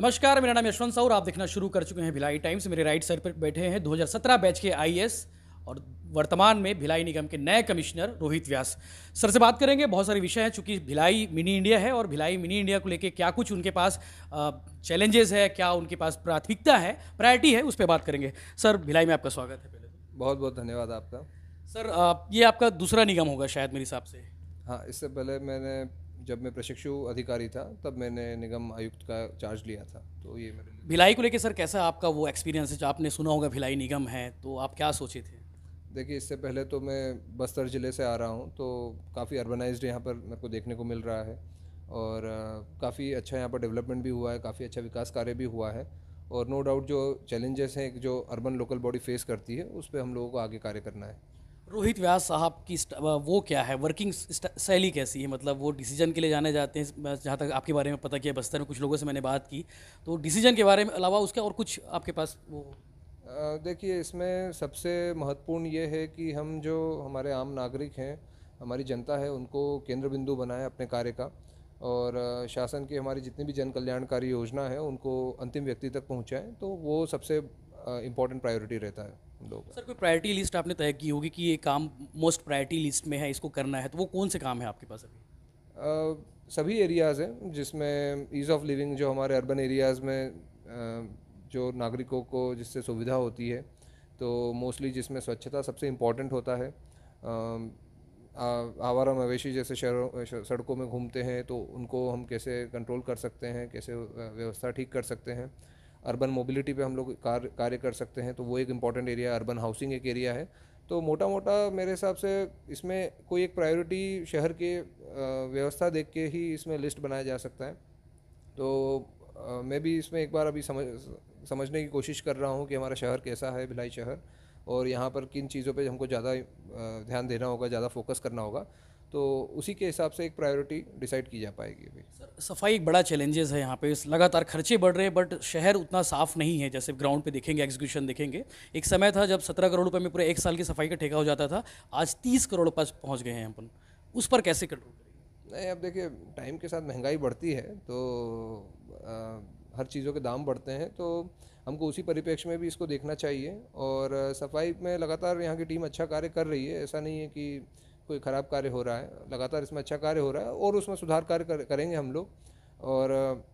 नमस्कार मेरा नाम यशवंत साउर आप देखना शुरू कर चुके हैं भिलाई टाइम्स मेरे राइट साइड पर बैठे हैं 2017 बैच के आई और वर्तमान में भिलाई निगम के नए कमिश्नर रोहित व्यास सर से बात करेंगे बहुत सारे विषय हैं चूँकि भिलाई मिनी इंडिया है और भिलाई मिनी इंडिया को लेकर क्या कुछ उनके पास चैलेंजेस है क्या उनके पास प्राथमिकता है प्रायोरिटी है उस पर बात करेंगे सर भिलाई में आपका स्वागत है पहले बहुत बहुत धन्यवाद आपका सर ये आपका दूसरा निगम होगा शायद मेरे हिसाब से हाँ इससे पहले मैंने जब मैं प्रशिक्षु अधिकारी था तब मैंने निगम आयुक्त का चार्ज लिया था तो ये मेरे भिलाई को लेकर सर कैसा आपका वो एक्सपीरियंस है जो आपने सुना होगा भिलाई निगम है तो आप क्या सोचे थे देखिए इससे पहले तो मैं बस्तर ज़िले से आ रहा हूँ तो काफ़ी अर्बनाइज यहाँ पर मेरे को देखने को मिल रहा है और काफ़ी अच्छा यहाँ पर डेवलपमेंट भी हुआ है काफ़ी अच्छा विकास कार्य भी हुआ है और नो डाउट जो चैलेंजेस हैं जो अर्बन लोकल बॉडी फेस करती है उस पर हम लोगों को आगे कार्य करना है रोहित व्यास साहब की वो क्या है वर्किंग शैली कैसी है मतलब वो डिसीजन के लिए जाने जाते हैं जहाँ तक आपके बारे में पता किया बस्तर में कुछ लोगों से मैंने बात की तो डिसीजन के बारे में अलावा उसका और कुछ आपके पास वो देखिए इसमें सबसे महत्वपूर्ण ये है कि हम जो हमारे आम नागरिक हैं हमारी जनता है उनको केंद्र बिंदु बनाए अपने कार्य का और शासन की हमारी जितनी भी जन कल्याणकारी योजना है उनको अंतिम व्यक्ति तक पहुँचाएँ तो वो सबसे इम्पोर्टेंट प्रायोरिटी रहता है लोग सर कोई प्रायोरिटी लिस्ट आपने तय की होगी कि ये काम मोस्ट प्रायोरिटी लिस्ट में है इसको करना है तो वो कौन से काम है आपके पास अभी सभी एरियाज़ हैं जिसमें ईज़ ऑफ लिविंग जो हमारे अर्बन एरियाज़ में जो नागरिकों को जिससे सुविधा होती है तो मोस्टली जिसमें स्वच्छता सबसे इम्पोर्टेंट होता है आवारा मवेशी जैसे शहरों सड़कों में घूमते हैं तो उनको हम कैसे कंट्रोल कर सकते हैं कैसे व्यवस्था ठीक कर सकते हैं अर्बन मोबिलिटी पे हम लोग कार्य कार्य कर सकते हैं तो वो एक इम्पॉर्टेंट एरिया अर्बन हाउसिंग एक एरिया है तो मोटा मोटा मेरे हिसाब से इसमें कोई एक प्रायोरिटी शहर के व्यवस्था देख के ही इसमें लिस्ट बनाया जा सकता है तो मैं भी इसमें एक बार अभी समझ समझने की कोशिश कर रहा हूँ कि हमारा शहर कैसा है भिलाई शहर और यहाँ पर किन चीज़ों पे हमको ज़्यादा ध्यान देना होगा ज़्यादा फोकस करना होगा तो उसी के हिसाब से एक प्रायोरिटी डिसाइड की जा पाएगी अभी सर सफाई एक बड़ा चैलेंजेस है यहाँ पे लगातार खर्चे बढ़ रहे हैं बट शहर उतना साफ नहीं है जैसे ग्राउंड पे देखेंगे एग्जीक्यूशन देखेंगे एक समय था जब सत्रह करोड़ रुपये में पूरे एक साल की सफाई का ठेका हो जाता था आज तीस करोड़ पास पहुँच गए हैं अपन उस पर कैसे कंट्रोल करेंगे नहीं अब देखिए टाइम के साथ महंगाई बढ़ती है तो आ, हर चीज़ों के दाम बढ़ते हैं तो हमको उसी परिप्रेक्ष्य में भी इसको देखना चाहिए और सफाई में लगातार यहाँ की टीम अच्छा कार्य कर रही है ऐसा नहीं है कि कोई ख़राब कार्य हो रहा है लगातार इसमें अच्छा कार्य हो रहा है और उसमें सुधार कार्य कर, करेंगे हम लोग और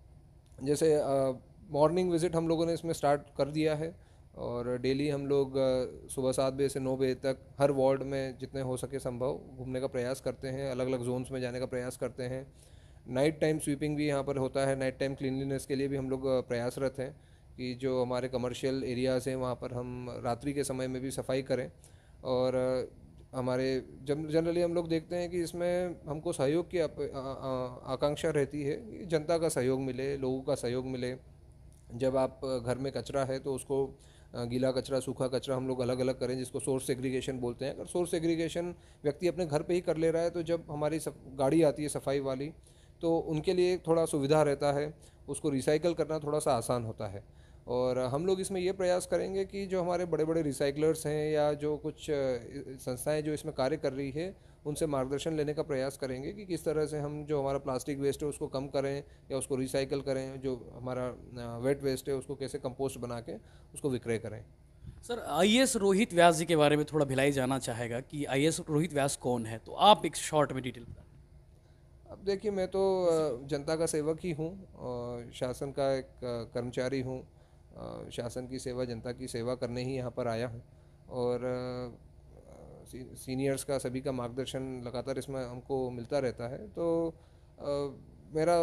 जैसे मॉर्निंग विज़िट हम लोगों ने इसमें स्टार्ट कर दिया है और डेली हम लोग सुबह सात बजे से नौ बजे तक हर वार्ड में जितने हो सके संभव घूमने का प्रयास करते हैं अलग अलग जोन्स में जाने का प्रयास करते हैं नाइट टाइम स्वीपिंग भी यहाँ पर होता है नाइट टाइम क्लिनलीनेस के लिए भी हम लोग प्रयासरत हैं कि जो हमारे कमर्शियल एरियाज़ हैं वहाँ पर हम रात्रि के समय में भी सफाई करें और हमारे जनरली हम लोग देखते हैं कि इसमें हमको सहयोग की आकांक्षा रहती है जनता का सहयोग मिले लोगों का सहयोग मिले जब आप घर में कचरा है तो उसको गीला कचरा सूखा कचरा हम लोग अलग अलग करें जिसको सोर्स एग्रीगेशन बोलते हैं अगर सोर्स एग्रीगेशन व्यक्ति अपने घर पे ही कर ले रहा है तो जब हमारी गाड़ी आती है सफाई वाली तो उनके लिए थोड़ा सुविधा रहता है उसको रिसाइकल करना थोड़ा सा आसान होता है और हम लोग इसमें ये प्रयास करेंगे कि जो हमारे बड़े बड़े रिसाइकलर्स हैं या जो कुछ संस्थाएं जो इसमें कार्य कर रही है उनसे मार्गदर्शन लेने का प्रयास करेंगे कि किस तरह से हम जो हमारा प्लास्टिक वेस्ट है उसको कम करें या उसको रिसाइकल करें जो हमारा वेट वेस्ट है उसको कैसे कंपोस्ट बना के उसको विक्रय करें सर आई रोहित व्यास जी के बारे में थोड़ा भिलाई जाना चाहेगा कि आई रोहित व्यास कौन है तो आप एक शॉर्ट में डिटेल बताएं अब देखिए मैं तो जनता का सेवक ही हूँ शासन का एक कर्मचारी हूँ शासन की सेवा जनता की सेवा करने ही यहाँ पर आया हूँ और सीनियर्स का सभी का मार्गदर्शन लगातार इसमें हमको मिलता रहता है तो मेरा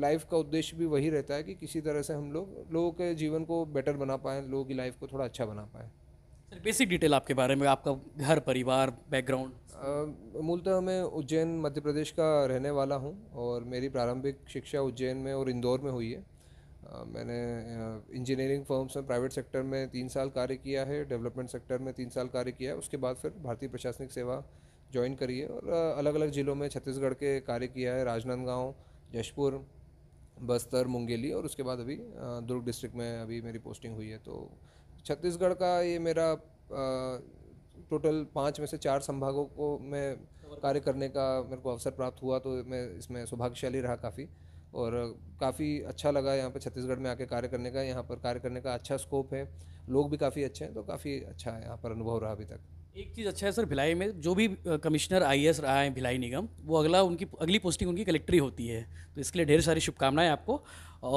लाइफ का उद्देश्य भी वही रहता है कि किसी तरह से हम लोग लोगों के जीवन को बेटर बना पाएँ लोगों की लाइफ को थोड़ा अच्छा बना पाएँ सर बेसिक डिटेल आपके बारे में आपका घर परिवार बैकग्राउंड मूलतः मैं उज्जैन मध्य प्रदेश का रहने वाला हूँ और मेरी प्रारंभिक शिक्षा उज्जैन में और इंदौर में हुई है मैंने इंजीनियरिंग फर्म्स में प्राइवेट सेक्टर में तीन साल कार्य किया है डेवलपमेंट सेक्टर में तीन साल कार्य किया है उसके बाद फिर भारतीय प्रशासनिक सेवा ज्वाइन करी है और अलग अलग ज़िलों में छत्तीसगढ़ के कार्य किया है राजनांदगांव जशपुर बस्तर मुंगेली और उसके बाद अभी दुर्ग डिस्ट्रिक्ट में अभी मेरी पोस्टिंग हुई है तो छत्तीसगढ़ का ये मेरा टोटल पाँच में से चार संभागों को मैं कार्य करने का मेरे को अवसर प्राप्त हुआ तो मैं इसमें सौभाग्यशाली रहा काफ़ी और काफ़ी अच्छा लगा यहाँ पर छत्तीसगढ़ में आके कार्य करने का यहाँ पर कार्य करने का अच्छा स्कोप है लोग भी काफ़ी अच्छे हैं तो काफ़ी अच्छा है यहाँ पर अनुभव रहा अभी तक एक चीज़ अच्छा है सर भिलाई में जो भी कमिश्नर आई रहा है भिलाई निगम वो अगला उनकी अगली पोस्टिंग उनकी कलेक्ट्री होती है तो इसके लिए ढेर सारी शुभकामनाएं आपको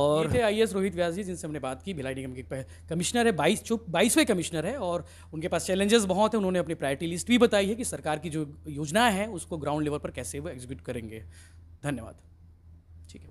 और थे आई रोहित व्यास जी जिनसे हमने बात की भिलाई निगम के कमिश्नर है बाईस चुप बाईसवें कमिश्नर है और उनके पास चैलेंजेस बहुत हैं उन्होंने अपनी प्रायोरिटी लिस्ट भी बताई है कि सरकार की जो योजनाएँ हैं उसको ग्राउंड लेवल पर कैसे वो एग्जीक्यूट करेंगे धन्यवाद